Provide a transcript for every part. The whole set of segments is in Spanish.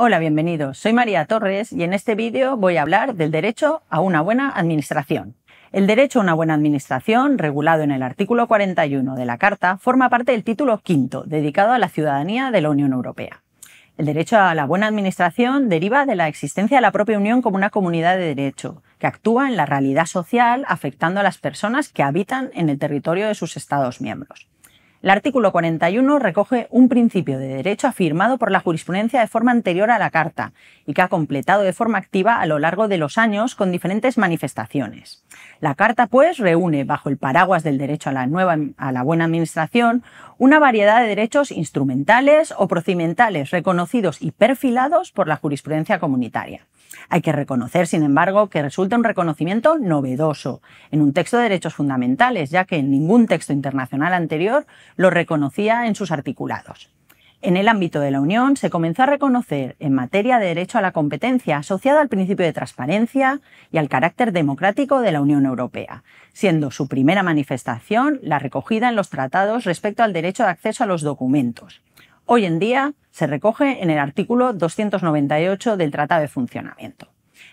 Hola, bienvenidos. Soy María Torres y en este vídeo voy a hablar del derecho a una buena administración. El derecho a una buena administración, regulado en el artículo 41 de la Carta, forma parte del título quinto, dedicado a la ciudadanía de la Unión Europea. El derecho a la buena administración deriva de la existencia de la propia Unión como una comunidad de derecho, que actúa en la realidad social afectando a las personas que habitan en el territorio de sus Estados miembros. El artículo 41 recoge un principio de derecho afirmado por la jurisprudencia de forma anterior a la Carta y que ha completado de forma activa a lo largo de los años con diferentes manifestaciones. La Carta, pues, reúne, bajo el paraguas del derecho a la, nueva, a la buena administración, una variedad de derechos instrumentales o procedimentales reconocidos y perfilados por la jurisprudencia comunitaria. Hay que reconocer, sin embargo, que resulta un reconocimiento novedoso en un texto de derechos fundamentales, ya que en ningún texto internacional anterior lo reconocía en sus articulados. En el ámbito de la Unión se comenzó a reconocer en materia de derecho a la competencia asociada al principio de transparencia y al carácter democrático de la Unión Europea, siendo su primera manifestación la recogida en los tratados respecto al derecho de acceso a los documentos. Hoy en día se recoge en el artículo 298 del Tratado de Funcionamiento.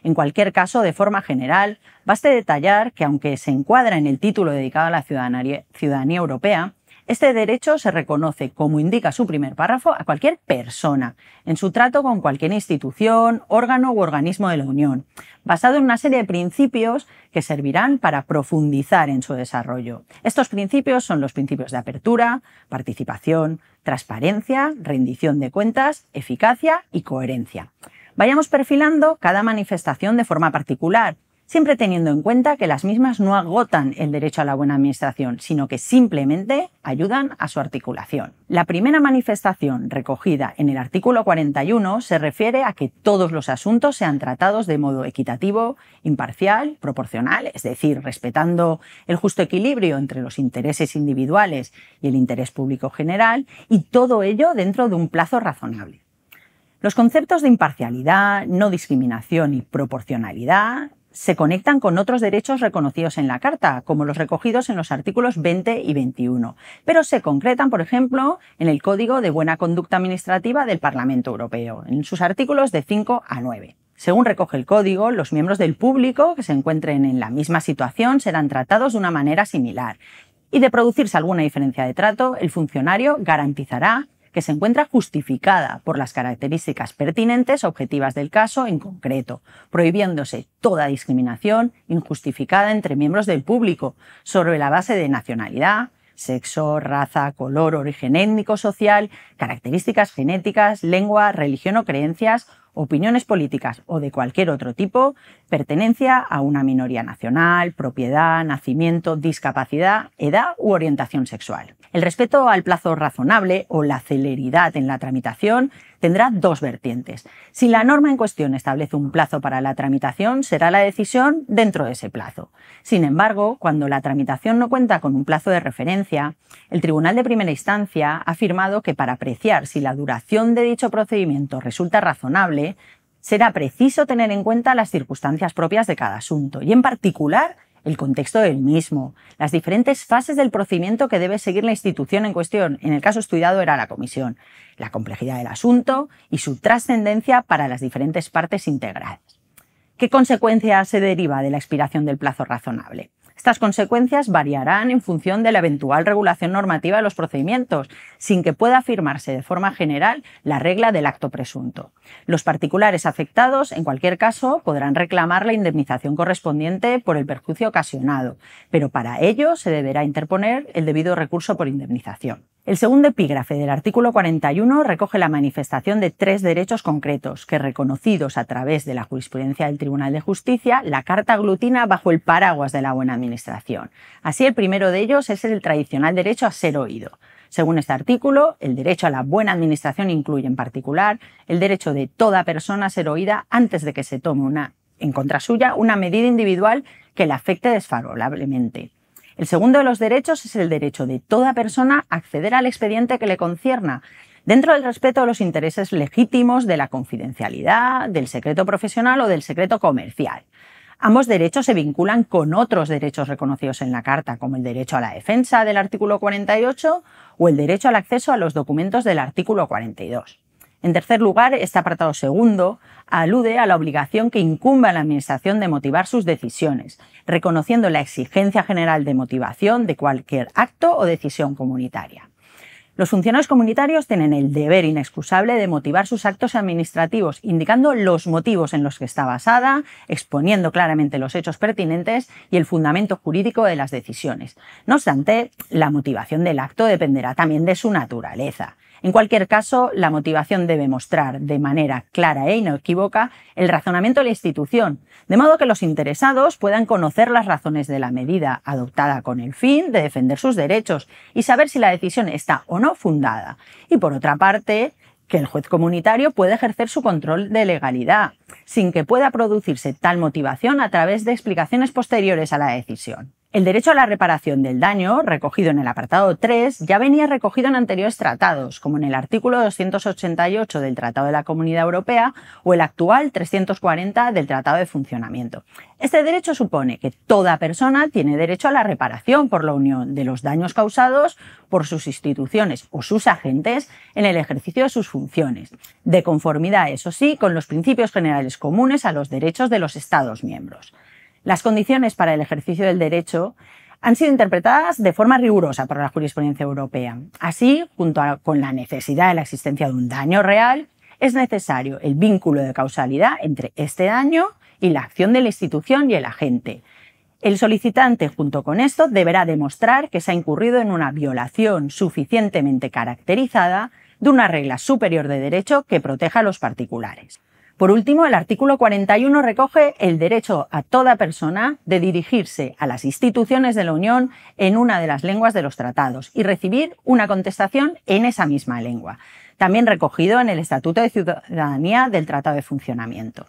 En cualquier caso, de forma general, baste detallar que aunque se encuadra en el título dedicado a la ciudadanía europea, este derecho se reconoce, como indica su primer párrafo, a cualquier persona, en su trato con cualquier institución, órgano u organismo de la Unión, basado en una serie de principios que servirán para profundizar en su desarrollo. Estos principios son los principios de apertura, participación, transparencia, rendición de cuentas, eficacia y coherencia. Vayamos perfilando cada manifestación de forma particular siempre teniendo en cuenta que las mismas no agotan el derecho a la buena administración, sino que simplemente ayudan a su articulación. La primera manifestación recogida en el artículo 41 se refiere a que todos los asuntos sean tratados de modo equitativo, imparcial, proporcional, es decir, respetando el justo equilibrio entre los intereses individuales y el interés público general, y todo ello dentro de un plazo razonable. Los conceptos de imparcialidad, no discriminación y proporcionalidad se conectan con otros derechos reconocidos en la Carta, como los recogidos en los artículos 20 y 21, pero se concretan, por ejemplo, en el Código de Buena Conducta Administrativa del Parlamento Europeo, en sus artículos de 5 a 9. Según recoge el código, los miembros del público que se encuentren en la misma situación serán tratados de una manera similar. Y de producirse alguna diferencia de trato, el funcionario garantizará que se encuentra justificada por las características pertinentes objetivas del caso en concreto, prohibiéndose toda discriminación injustificada entre miembros del público sobre la base de nacionalidad, sexo, raza, color, origen étnico, social, características genéticas, lengua, religión o creencias opiniones políticas o de cualquier otro tipo, pertenencia a una minoría nacional, propiedad, nacimiento, discapacidad, edad u orientación sexual. El respeto al plazo razonable o la celeridad en la tramitación tendrá dos vertientes. Si la norma en cuestión establece un plazo para la tramitación, será la decisión dentro de ese plazo. Sin embargo, cuando la tramitación no cuenta con un plazo de referencia, el Tribunal de Primera Instancia ha afirmado que para apreciar si la duración de dicho procedimiento resulta razonable, será preciso tener en cuenta las circunstancias propias de cada asunto y, en particular, el contexto del mismo, las diferentes fases del procedimiento que debe seguir la institución en cuestión, en el caso estudiado era la comisión, la complejidad del asunto y su trascendencia para las diferentes partes integradas. ¿Qué consecuencia se deriva de la expiración del plazo razonable? Estas consecuencias variarán en función de la eventual regulación normativa de los procedimientos, sin que pueda afirmarse de forma general la regla del acto presunto. Los particulares afectados, en cualquier caso, podrán reclamar la indemnización correspondiente por el perjuicio ocasionado, pero para ello se deberá interponer el debido recurso por indemnización. El segundo epígrafe del artículo 41 recoge la manifestación de tres derechos concretos que, reconocidos a través de la jurisprudencia del Tribunal de Justicia, la Carta aglutina bajo el paraguas de la buena administración. Así, el primero de ellos es el tradicional derecho a ser oído. Según este artículo, el derecho a la buena administración incluye en particular el derecho de toda persona a ser oída antes de que se tome una, en contra suya una medida individual que la afecte desfavorablemente. El segundo de los derechos es el derecho de toda persona a acceder al expediente que le concierna, dentro del respeto a los intereses legítimos de la confidencialidad, del secreto profesional o del secreto comercial. Ambos derechos se vinculan con otros derechos reconocidos en la Carta, como el derecho a la defensa del artículo 48 o el derecho al acceso a los documentos del artículo 42. En tercer lugar, este apartado segundo alude a la obligación que incumbe a la Administración de motivar sus decisiones, reconociendo la exigencia general de motivación de cualquier acto o decisión comunitaria. Los funcionarios comunitarios tienen el deber inexcusable de motivar sus actos administrativos, indicando los motivos en los que está basada, exponiendo claramente los hechos pertinentes y el fundamento jurídico de las decisiones. No obstante, la motivación del acto dependerá también de su naturaleza. En cualquier caso, la motivación debe mostrar de manera clara e inequívoca el razonamiento de la institución, de modo que los interesados puedan conocer las razones de la medida adoptada con el fin de defender sus derechos y saber si la decisión está o no fundada. Y por otra parte, que el juez comunitario puede ejercer su control de legalidad, sin que pueda producirse tal motivación a través de explicaciones posteriores a la decisión. El derecho a la reparación del daño, recogido en el apartado 3, ya venía recogido en anteriores tratados, como en el artículo 288 del Tratado de la Comunidad Europea o el actual 340 del Tratado de Funcionamiento. Este derecho supone que toda persona tiene derecho a la reparación por la Unión de los daños causados por sus instituciones o sus agentes en el ejercicio de sus funciones, de conformidad, eso sí, con los principios generales comunes a los derechos de los Estados miembros. Las condiciones para el ejercicio del derecho han sido interpretadas de forma rigurosa por la jurisprudencia europea. Así, junto con la necesidad de la existencia de un daño real, es necesario el vínculo de causalidad entre este daño y la acción de la institución y el agente. El solicitante, junto con esto, deberá demostrar que se ha incurrido en una violación suficientemente caracterizada de una regla superior de derecho que proteja a los particulares. Por último, el artículo 41 recoge el derecho a toda persona de dirigirse a las instituciones de la Unión en una de las lenguas de los tratados y recibir una contestación en esa misma lengua, también recogido en el Estatuto de Ciudadanía del Tratado de Funcionamiento.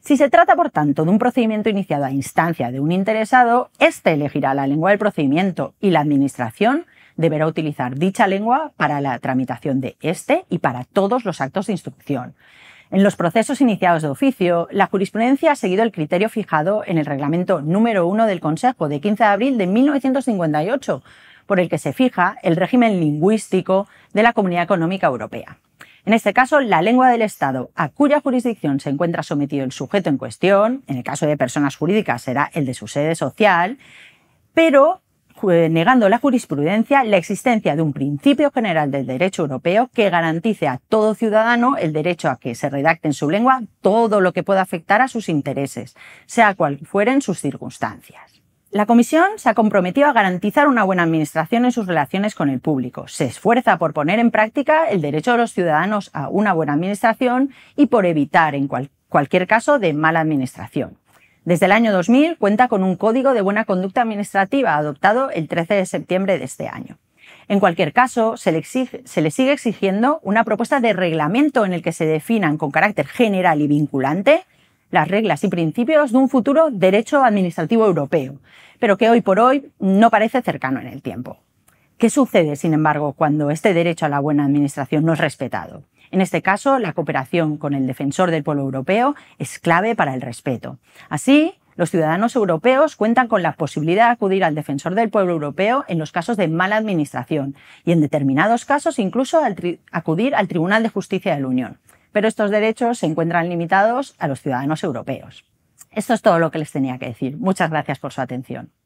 Si se trata, por tanto, de un procedimiento iniciado a instancia de un interesado, éste elegirá la lengua del procedimiento y la Administración deberá utilizar dicha lengua para la tramitación de este y para todos los actos de instrucción. En los procesos iniciados de oficio, la jurisprudencia ha seguido el criterio fijado en el reglamento número 1 del Consejo de 15 de abril de 1958, por el que se fija el régimen lingüístico de la Comunidad Económica Europea. En este caso, la lengua del Estado a cuya jurisdicción se encuentra sometido el sujeto en cuestión, en el caso de personas jurídicas será el de su sede social, pero eh, negando la jurisprudencia la existencia de un principio general del derecho europeo que garantice a todo ciudadano el derecho a que se redacte en su lengua todo lo que pueda afectar a sus intereses, sea cual fueren sus circunstancias. La Comisión se ha comprometido a garantizar una buena administración en sus relaciones con el público. Se esfuerza por poner en práctica el derecho de los ciudadanos a una buena administración y por evitar, en cualquier caso, de mala administración. Desde el año 2000 cuenta con un código de buena conducta administrativa adoptado el 13 de septiembre de este año. En cualquier caso, se le, sigue exigiendo una propuesta de reglamento en el que se definan con carácter general y vinculante las reglas y principios de un futuro derecho administrativo europeo, pero que hoy por hoy no parece cercano en el tiempo. ¿Qué sucede, sin embargo, cuando este derecho a la buena administración no es respetado? En este caso, la cooperación con el defensor del pueblo europeo es clave para el respeto. Así, los ciudadanos europeos cuentan con la posibilidad de acudir al defensor del pueblo europeo en los casos de mala administración y en determinados casos incluso acudir al Tribunal de Justicia de la Unión. Pero estos derechos se encuentran limitados a los ciudadanos europeos. Esto es todo lo que les tenía que decir. Muchas gracias por su atención.